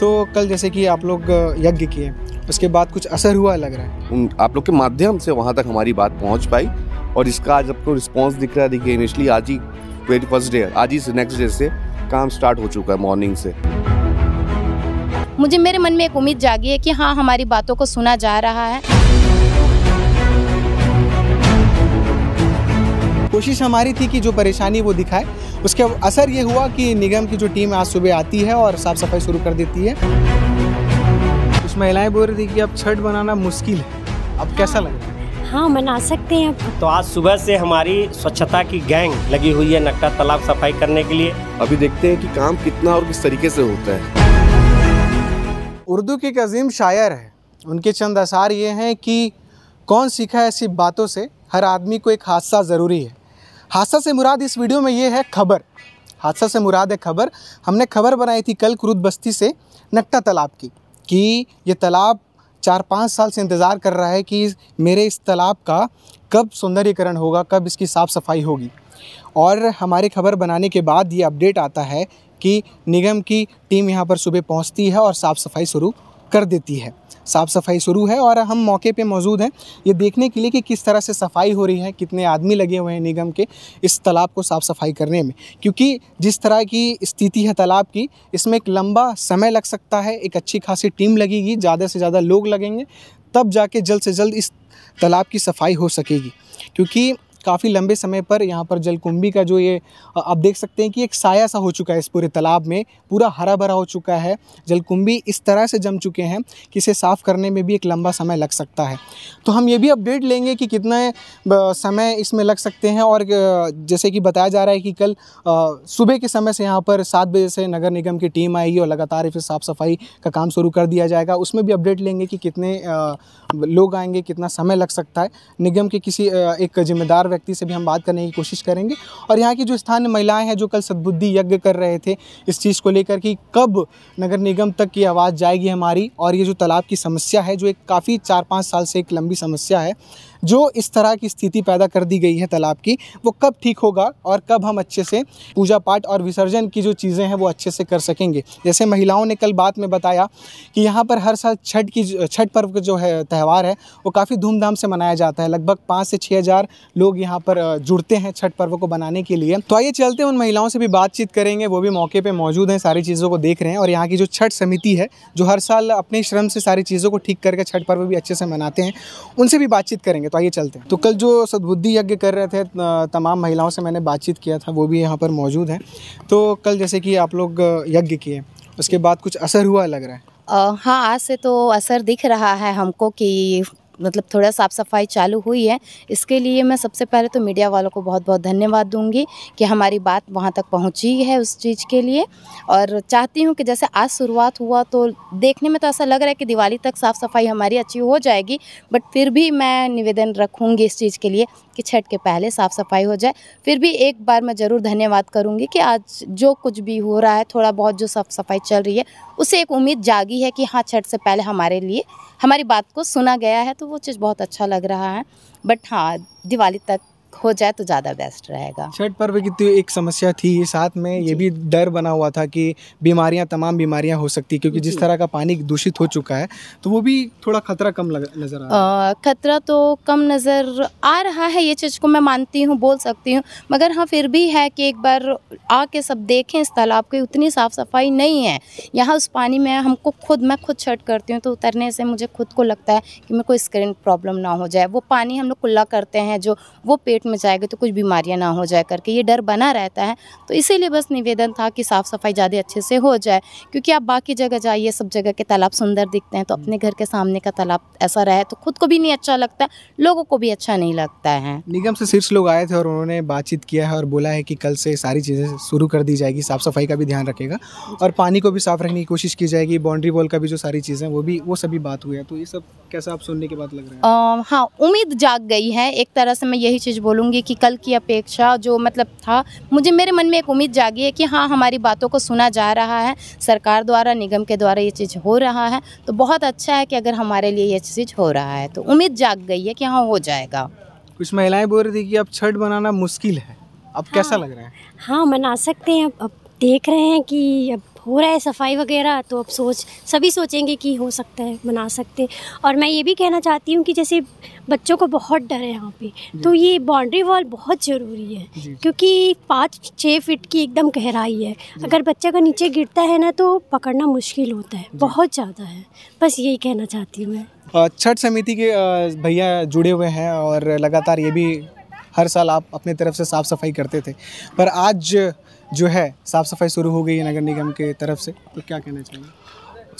तो कल जैसे कि आप लोग यज्ञ किए उसके बाद कुछ असर हुआ लग रहा है आप लोग के माध्यम से वहाँ तक हमारी बात पहुँच पाई और इसका आज आपको रिस्पॉन्स दिख रहा है इनिशली आज ही ट्वेंटी फर्स्ट डे आज ही नेक्स्ट डे से काम स्टार्ट हो चुका है मॉर्निंग से मुझे मेरे मन में एक उम्मीद जागी है कि हाँ हमारी बातों को सुना जा रहा है कोशिश हमारी थी कि जो परेशानी वो दिखाए उसके असर ये हुआ कि निगम की जो टीम आज सुबह आती है और साफ़ सफाई शुरू कर देती है कुछ महिलाएं बोल रही थी कि अब छठ बनाना मुश्किल है अब कैसा लगे हाँ मना सकते हैं तो आज सुबह से हमारी स्वच्छता की गैंग लगी हुई है नक्टा तालाब सफाई करने के लिए अभी देखते हैं कि काम कितना और किस तरीके से होता है उर्दू के एक अजीम शायर है उनके चंद आसार ये हैं कि कौन सीखा ऐसी बातों से हर आदमी को एक हादसा ज़रूरी है हादसा से मुराद इस वीडियो में ये है खबर हादसा से मुराद है खबर हमने खबर बनाई थी कल क्रूद बस्ती से नक्टा तालाब की कि ये तालाब चार पाँच साल से इंतज़ार कर रहा है कि मेरे इस तालाब का कब सौंदर्यकरण होगा कब इसकी साफ़ सफाई होगी और हमारी खबर बनाने के बाद ये अपडेट आता है कि निगम की टीम यहाँ पर सुबह पहुँचती है और साफ़ सफाई शुरू कर देती है साफ़ सफाई शुरू है और हम मौके पे मौजूद हैं ये देखने के लिए कि किस तरह से सफाई हो रही है कितने आदमी लगे हुए हैं निगम के इस तालाब को साफ़ सफाई करने में क्योंकि जिस तरह की स्थिति है तालाब की इसमें एक लंबा समय लग सकता है एक अच्छी खासी टीम लगेगी ज़्यादा से ज़्यादा लोग लगेंगे तब जाके जल्द से जल्द इस तालाब की सफाई हो सकेगी क्योंकि काफ़ी लंबे समय पर यहाँ पर जलकुंभी का जो ये आप देख सकते हैं कि एक साया सा हो चुका है इस पूरे तालाब में पूरा हरा भरा हो चुका है जलकुंभी इस तरह से जम चुके हैं कि इसे साफ़ करने में भी एक लंबा समय लग सकता है तो हम ये भी अपडेट लेंगे कि कितना समय इसमें लग सकते हैं और जैसे कि बताया जा रहा है कि कल सुबह के समय से यहाँ पर सात बजे से नगर निगम की टीम आएगी और लगातार इसे साफ़ सफाई का काम शुरू कर दिया जाएगा उसमें भी अपडेट लेंगे कि कितने लोग आएंगे कितना समय लग सकता है निगम के किसी एक जिम्मेदार व्यक्ति से भी हम बात करने की कोशिश करेंगे और यहाँ की जो स्थानीय महिलाएं हैं जो कल सद्बुद्धि यज्ञ कर रहे थे इस चीज़ को लेकर कि कब नगर निगम तक की आवाज़ जाएगी हमारी और ये जो तालाब की समस्या है जो एक काफ़ी चार पाँच साल से एक लंबी समस्या है जो इस तरह की स्थिति पैदा कर दी गई है तालाब की वो कब ठीक होगा और कब हम अच्छे से पूजा पाठ और विसर्जन की जो चीज़ें हैं वो अच्छे से कर सकेंगे जैसे महिलाओं ने कल बात में बताया कि यहाँ पर हर साल छठ की छठ पर्व का जो है त्यौहार है वो काफ़ी धूमधाम से मनाया जाता है लगभग पाँच से छः हज़ार लोग यहाँ पर जुड़ते हैं छठ पर्व को बनाने के लिए तो आइए चलते हैं उन महिलाओं से भी बातचीत करेंगे वो भी मौके पर मौजूद हैं सारी चीज़ों को देख रहे हैं और यहाँ की जो छठ समिति है जो हर साल अपने श्रम से सारी चीज़ों को ठीक करके छठ पर्व भी अच्छे से मनाते हैं उनसे भी बातचीत करेंगे करेंगे तो आइए चलते हैं तो कल जो सदबुद्धि यज्ञ कर रहे थे तमाम महिलाओं से मैंने बातचीत किया था वो भी यहाँ पर मौजूद हैं तो कल जैसे कि आप लोग यज्ञ किए उसके बाद कुछ असर हुआ लग रहा है आ, हाँ आज से तो असर दिख रहा है हमको कि मतलब थोड़ा साफ़ सफाई चालू हुई है इसके लिए मैं सबसे पहले तो मीडिया वालों को बहुत बहुत धन्यवाद दूंगी कि हमारी बात वहाँ तक पहुँची है उस चीज़ के लिए और चाहती हूँ कि जैसे आज शुरुआत हुआ तो देखने में तो ऐसा लग रहा है कि दिवाली तक साफ़ सफाई हमारी अच्छी हो जाएगी बट फिर भी मैं निवेदन रखूँगी इस चीज़ के लिए कि छठ के पहले साफ़ सफाई हो जाए फिर भी एक बार मैं ज़रूर धन्यवाद करूँगी कि आज जो कुछ भी हो रहा है थोड़ा बहुत जो साफ़ सफाई चल रही है उसे एक उम्मीद जागी है कि हाँ छठ से पहले हमारे लिए हमारी बात को सुना गया है तो वो चीज़ बहुत अच्छा लग रहा है बट हाँ दिवाली तक हो जाए तो ज़्यादा बेस्ट रहेगा छठ पर्व की तो एक समस्या थी साथ में ये भी डर बना हुआ था कि बीमारियां तमाम बीमारियां हो सकती है क्योंकि जिस तरह का पानी दूषित हो चुका है तो वो भी थोड़ा खतरा कम लग, नज़र आ रहा है खतरा तो कम नज़र आ रहा है ये चीज़ को मैं मानती हूँ बोल सकती हूँ मगर हाँ फिर भी है कि एक बार आके सब देखें इस तालाब की उतनी साफ़ सफाई नहीं है यहाँ उस पानी में हमको खुद मैं खुद छठ करती हूँ तो उतरने से मुझे खुद को लगता है कि मेरे को स्क्रीन प्रॉब्लम ना हो जाए वो पानी हम लोग खुला करते हैं जो वो पेड़ पेट में जाएगा तो कुछ बीमारियां ना हो जाए करके ये डर बना रहता है तो इसीलिए बस निवेदन था कि साफ़ सफाई ज़्यादा अच्छे से हो जाए क्योंकि आप बाकी जगह जाइए सब जगह के तालाब सुंदर दिखते हैं तो हम्म। अपने घर के सामने का तालाब ऐसा रहे तो खुद को भी नहीं अच्छा लगता लोगों को भी अच्छा नहीं लगता है निगम से शीर्ष लोग आए थे और उन्होंने बातचीत किया है और बोला है कि कल से सारी चीज़ें शुरू कर दी जाएगी साफ़ सफाई का भी ध्यान रखेगा और पानी को भी साफ़ रखने की कोशिश की जाएगी बाउंड्री वॉल का भी जो सारी चीज़ें वो भी वो सभी बात हुई है तो ये सब कैसा आप सुनने के बाद लग रहा है हाँ उम्मीद जाग गई है एक तरह से मैं यही चीज़ बोलूँगी कि कल की अपेक्षा जो मतलब था मुझे मेरे मन में एक उम्मीद जागी है कि हाँ हमारी बातों को सुना जा रहा है सरकार द्वारा निगम के द्वारा ये चीज़ हो रहा है तो बहुत अच्छा है कि अगर हमारे लिए ये चीज़ हो रहा है तो उम्मीद जाग गई है कि हाँ हो जाएगा कुछ महिलाएं बोल रही थी कि अब छठ बनाना मुश्किल है अब हाँ, कैसा लग रहा है हाँ मना सकते हैं अब देख रहे हैं कि अब हो रहा है सफाई वगैरह तो अब सोच सभी सोचेंगे कि हो सकता है बना सकते और मैं ये भी कहना चाहती हूँ कि जैसे बच्चों को बहुत डर है यहाँ पे तो ये बाउंड्री वॉल बहुत ज़रूरी है क्योंकि पाँच छः फिट की एकदम गहराई है अगर बच्चा का नीचे गिरता है ना तो पकड़ना मुश्किल होता है बहुत ज़्यादा है बस यही कहना चाहती हूँ मैं छठ समिति के भैया जुड़े हुए हैं और लगातार ये भी हर साल आप अपने तरफ से साफ़ सफाई करते थे पर आज जो है साफ़ सफाई शुरू हो गई है नगर निगम के तरफ से तो क्या कहना चाहिए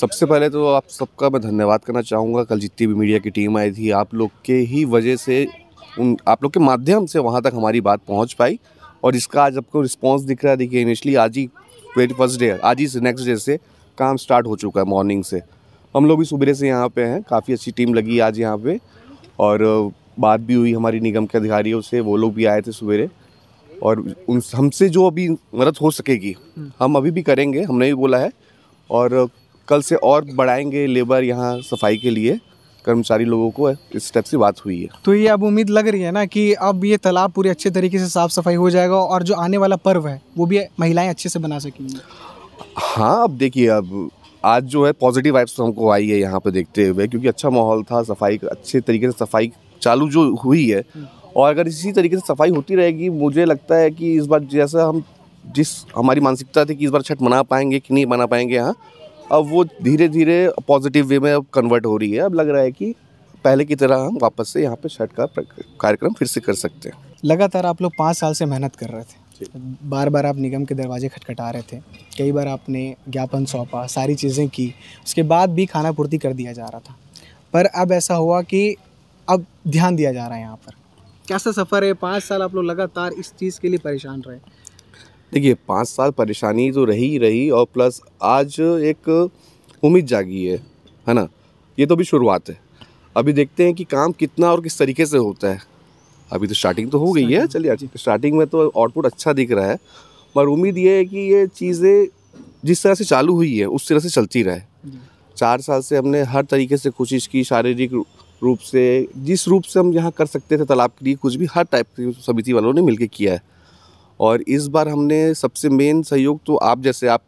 सबसे पहले तो आप सबका मैं धन्यवाद करना चाहूँगा कल जितनी भी मीडिया की टीम आई थी आप लोग के ही वजह से उन आप लोग के माध्यम से वहाँ तक हमारी बात पहुँच पाई और इसका आज आपको रिस्पॉन्स दिख रहा है देखिए इनिशली आज ही ट्वेंटी फर्स्ट डे आज ही नेक्स्ट डे से काम स्टार्ट हो चुका है मॉर्निंग से हम लोग भी सुबह से यहाँ पे हैं काफ़ी अच्छी टीम लगी आज यहाँ पे और बात भी हुई हमारी निगम के अधिकारियों से वो लोग भी आए थे सवेरे और उन हमसे जो अभी मदद हो सकेगी हम्म। हम अभी भी करेंगे हमने भी बोला है और कल से और बढ़ाएंगे लेबर यहाँ सफाई के लिए कर्मचारी लोगों को इस टाइप से बात हुई है तो ये अब उम्मीद लग रही है ना कि अब ये तालाब पूरे अच्छे तरीके से साफ़ सफाई हो जाएगा और जो आने वाला पर्व है वो भी महिलाएं अच्छे से बना सकेंगी हाँ अब देखिए अब आज जो है पॉजिटिव वाइब्स हमको आई है यहाँ पे देखते हुए क्योंकि अच्छा माहौल था सफाई अच्छे तरीके से सफाई चालू जो हुई है हम्म। और अगर इसी तरीके से सफाई होती रहेगी मुझे लगता है कि इस बार जैसा हम जिस हमारी मानसिकता थी कि इस बार छठ मना पाएंगे कि नहीं मना पाएंगे यहाँ अब वो धीरे धीरे पॉजिटिव वे में अब कन्वर्ट हो रही है अब लग रहा है कि पहले की तरह हम वापस से यहाँ पे छठ का कार्यक्रम फिर से कर सकते हैं लगातार आप लोग पाँच साल से मेहनत कर रहे थे बार बार आप निगम के दरवाजे खटखटा रहे थे कई बार आपने ज्ञापन सौंपा सारी चीज़ें की उसके बाद भी खाना पूर्ति कर दिया जा रहा था पर अब ऐसा हुआ कि अब ध्यान दिया जा रहा है यहाँ पर कैसा सफ़र है पाँच साल आप लोग लगातार इस चीज़ के लिए परेशान रहे देखिए पाँच साल परेशानी तो रही ही रही और प्लस आज एक उम्मीद जागी है है ना ये तो अभी शुरुआत है अभी देखते हैं कि काम कितना और किस तरीके से होता है अभी तो स्टार्टिंग तो हो गई है चलिए अच्छी स्टार्टिंग में तो आउटपुट अच्छा दिख रहा है पर उम्मीद ये है कि ये चीज़ें जिस तरह से चालू हुई है उस तरह से चलती रहे चार साल से हमने हर तरीके से कोशिश की शारीरिक रूप से जिस रूप से हम यहाँ कर सकते थे तालाब के लिए कुछ भी हर टाइप की समिति वालों ने मिल किया है और इस बार हमने सबसे मेन सहयोग तो आप जैसे आप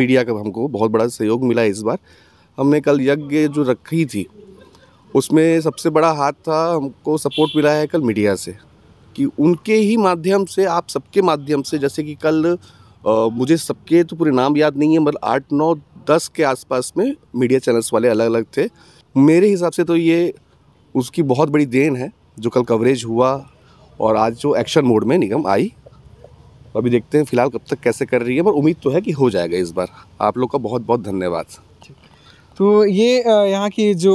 मीडिया का हमको बहुत बड़ा सहयोग मिला है इस बार हमने कल यज्ञ जो रखी थी उसमें सबसे बड़ा हाथ था हमको सपोर्ट मिला है कल मीडिया से कि उनके ही माध्यम से आप सबके माध्यम से जैसे कि कल आ, मुझे सबके तो पूरे नाम याद नहीं है मतलब आठ नौ दस के आसपास में मीडिया चैनल्स वाले अलग अलग थे मेरे हिसाब से तो ये उसकी बहुत बड़ी देन है जो कल कवरेज हुआ और आज जो एक्शन मोड में निगम आई तो अभी देखते हैं फिलहाल कब तक कैसे कर रही है पर उम्मीद तो है कि हो जाएगा इस बार आप लोग का बहुत बहुत धन्यवाद तो ये यहाँ की जो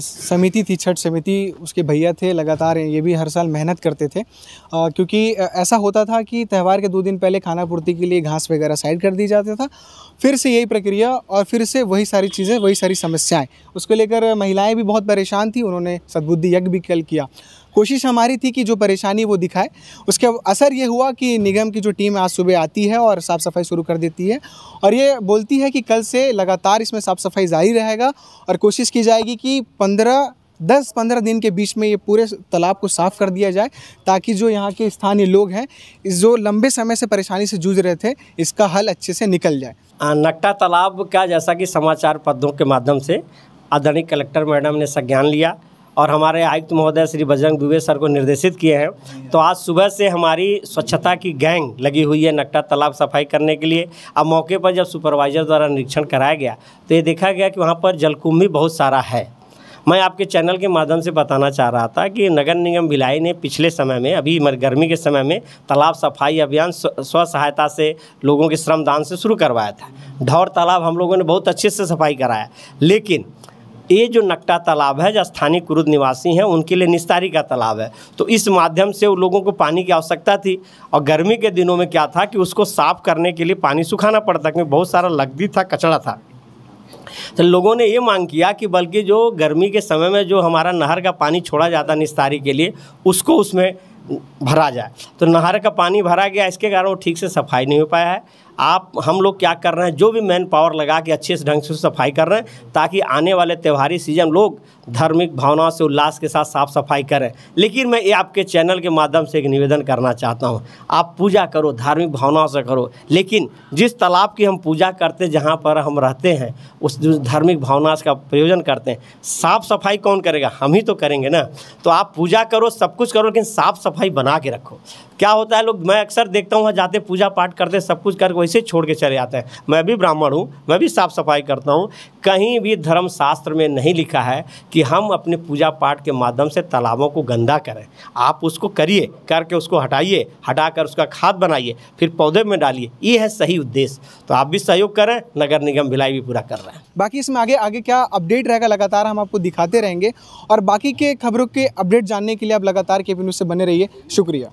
समिति थी छठ समिति उसके भैया थे लगातार ये भी हर साल मेहनत करते थे क्योंकि ऐसा होता था कि त्यौहार के दो दिन पहले खाना पूर्ति के लिए घास वगैरह साइड कर दी जाता था फिर से यही प्रक्रिया और फिर से वही सारी चीज़ें वही सारी समस्याएं उसको लेकर महिलाएं भी बहुत परेशान थी उन्होंने सद्बुद्धि यज्ञ भी कल किया कोशिश हमारी थी कि जो परेशानी वो दिखाए उसके असर ये हुआ कि निगम की जो टीम आज सुबह आती है और साफ़ सफाई शुरू कर देती है और ये बोलती है कि कल से लगातार इसमें साफ़ सफाई जारी रहेगा और कोशिश की जाएगी कि पंद्रह दस पंद्रह दिन के बीच में ये पूरे तालाब को साफ़ कर दिया जाए ताकि जो यहाँ के स्थानीय लोग हैं जो लंबे समय से परेशानी से जूझ रहे थे इसका हल अच्छे से निकल जाए नकटा तालाब का जैसा कि समाचार पत्रों के माध्यम से आदरणीय कलेक्टर मैडम ने संज्ञान लिया और हमारे आयुक्त महोदय श्री बजरंग दुबे सर को निर्देशित किए हैं तो आज सुबह से हमारी स्वच्छता की गैंग लगी हुई है नकटा तालाब सफाई करने के लिए अब मौके पर जब सुपरवाइजर द्वारा निरीक्षण कराया गया तो ये देखा गया कि वहाँ पर जलकुंभी बहुत सारा है मैं आपके चैनल के माध्यम से बताना चाह रहा था कि नगर निगम भिलाई ने पिछले समय में अभी गर्मी के समय में तालाब सफाई अभियान स्व सहायता से लोगों के श्रमदान से शुरू करवाया था ढौर तालाब हम लोगों ने बहुत अच्छे से सफाई कराया लेकिन ये जो नकटा तालाब है जो स्थानीय कुरुद निवासी हैं उनके लिए निस्तारी का तालाब है तो इस माध्यम से उन लोगों को पानी की आवश्यकता थी और गर्मी के दिनों में क्या था कि उसको साफ़ करने के लिए पानी सुखाना पड़ता क्योंकि बहुत सारा लगदी था कचरा था तो लोगों ने ये मांग किया कि बल्कि जो गर्मी के समय में जो हमारा नहर का पानी छोड़ा जाता निस्तारी के लिए उसको उसमें भरा जाए तो नहर का पानी भरा गया इसके कारण वो ठीक से सफाई नहीं हो पाया है आप हम लोग क्या कर रहे हैं जो भी मैन पावर लगा के अच्छे से ढंग से सफाई कर रहे हैं ताकि आने वाले त्यौहारी सीजन लोग धार्मिक भावनाओं से उल्लास के साथ साफ सफाई करें लेकिन मैं ये आपके चैनल के माध्यम से एक निवेदन करना चाहता हूँ आप पूजा करो धार्मिक भावनाओं से करो लेकिन जिस तालाब की हम पूजा करते जहाँ पर हम रहते हैं उस धार्मिक भावना का प्रयोजन करते हैं साफ सफाई कौन करेगा हम ही तो करेंगे ना तो आप पूजा करो सब कुछ करो लेकिन साफ सफाई सफाई बना के रखो क्या होता है लोग मैं अक्सर देखता हूँ वहाँ जाते पूजा पाठ करते सब कुछ करके वैसे छोड़ के चले जाते हैं मैं भी ब्राह्मण हूँ मैं भी साफ सफाई करता हूँ कहीं भी धर्मशास्त्र में नहीं लिखा है कि हम अपने पूजा पाठ के माध्यम से तालाबों को गंदा करें आप उसको करिए करके उसको हटाइए हटा कर उसका खाद बनाइए फिर पौधे में डालिए ये है सही उद्देश्य तो आप भी सहयोग करें नगर निगम भिलाई भी पूरा कर रहे हैं बाकी इसमें आगे आगे क्या अपडेट रहेगा लगातार हम आपको दिखाते रहेंगे और बाकी के खबरों के अपडेट जानने के लिए आप लगातार के न्यूज़ से बने रहिए शुक्रिया